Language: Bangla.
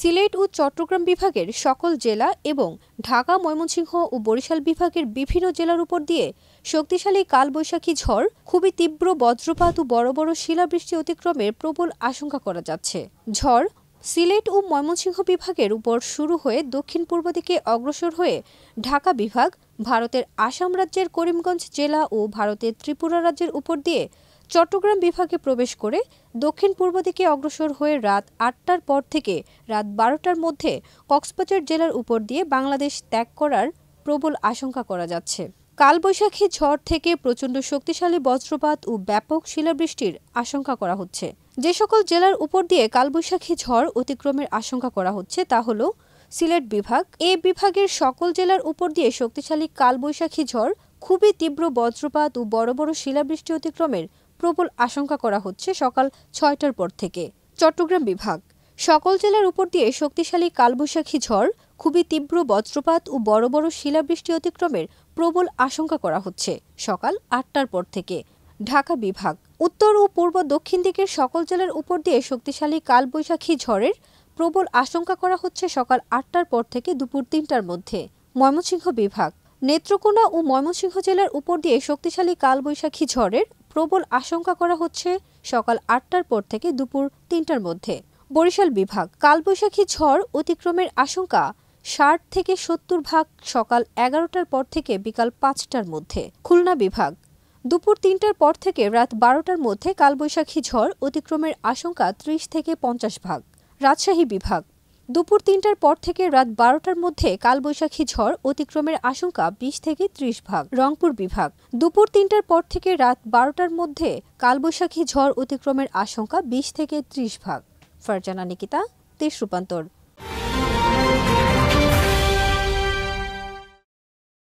সিলেট ও চট্টগ্রাম বিভাগের সকল জেলা এবং ঢাকা ময়মনসিংহ ও বরিশাল বিভাগের বিভিন্ন জেলার উপর দিয়ে শক্তিশালী কালবৈশাখী ঝড় খুবই তীব্র বজ্রপাত ও বড় বড় শিলাবৃষ্টি অতিক্রমের প্রবল আশঙ্কা করা যাচ্ছে ঝড় সিলেট ও ময়মনসিংহ বিভাগের উপর শুরু হয়ে দক্ষিণ পূর্ব দিকে অগ্রসর হয়ে ঢাকা বিভাগ ভারতের আসাম রাজ্যের করিমগঞ্জ জেলা ও ভারতের ত্রিপুরা রাজ্যের উপর দিয়ে চট্টগ্রাম বিভাগে প্রবেশ করে দক্ষিণ পূর্ব দিকে অগ্রসর হয়ে রাত আটটার পর থেকে রাত বারোটার মধ্যে কক্সবাজার জেলার উপর দিয়ে বাংলাদেশ ত্যাগ করার প্রবল আশঙ্কা করা যাচ্ছে কালবৈশাখী ঝড় থেকে প্রচণ্ড শক্তিশালী বজ্রপাত ও ব্যাপক শিলাবৃষ্টির আশঙ্কা করা হচ্ছে যে সকল জেলার উপর দিয়ে কালবৈশাখী ঝড় অতিক্রমের আশঙ্কা করা হচ্ছে তা হল সিলেট বিভাগ এ বিভাগের সকল জেলার উপর দিয়ে শক্তিশালী কালবৈশাখী ঝড় খুবই তীব্র বজ্রপাত ও বড় বড় শিলাবৃষ্টি অতিক্রমের প্রবল আশঙ্কা করা হচ্ছে সকাল ছয়টার পর থেকে চট্টগ্রাম বিভাগ সকল জেলার উপর দিয়ে শক্তিশালী কালবৈশাখী ঝড় খুবই তীব্র বজ্রপাত ও বড় বড় শিলাবৃষ্টি অতিক্রমের প্রবল আশঙ্কা করা হচ্ছে সকাল আটটার পর থেকে ঢাকা বিভাগ উত্তর ও পূর্ব দক্ষিণ দিকের সকল জেলার উপর দিয়ে শক্তিশালী কালবৈশাখী ঝড়ের প্রবল আশঙ্কা করা হচ্ছে সকাল আটটার পর থেকে দুপুর তিনটার মধ্যে ময়মনসিংহ বিভাগ নেত্রকোনা ও ময়মনসিংহ জেলার উপর দিয়ে শক্তিশালী কালবৈশাখী ঝড়ের প্রবল আশঙ্কা করা হচ্ছে সকাল আটটার পর থেকে দুপুর তিনটার মধ্যে বরিশাল বিভাগ কালবৈশাখী ঝড় অতিক্রমের আশঙ্কা ষাট থেকে সত্তর ভাগ সকাল এগারোটার পর থেকে বিকাল পাঁচটার মধ্যে খুলনা বিভাগ দুপুর তিনটার পর থেকে রাত বারোটার মধ্যে কালবৈশাখী ঝড় অতিক্রমের আশঙ্কা ত্রিশ থেকে পঞ্চাশ ভাগ রাজশাহী বিভাগ দুপুর তিনটার পর থেকে রাত বারোটার মধ্যে কালবৈশাখী ঝড় অতিক্রমের আশঙ্কা বিশ থেকে ত্রিশ ভাগ রংপুর বিভাগ দুপুর তিনটার পর থেকে রাত বারোটার মধ্যে কালবৈশাখী ঝড় অতিক্রমের আশঙ্কা বিশ থেকে ত্রিশ ভাগ ফারজানা নিকিতা দেশ রূপান্তর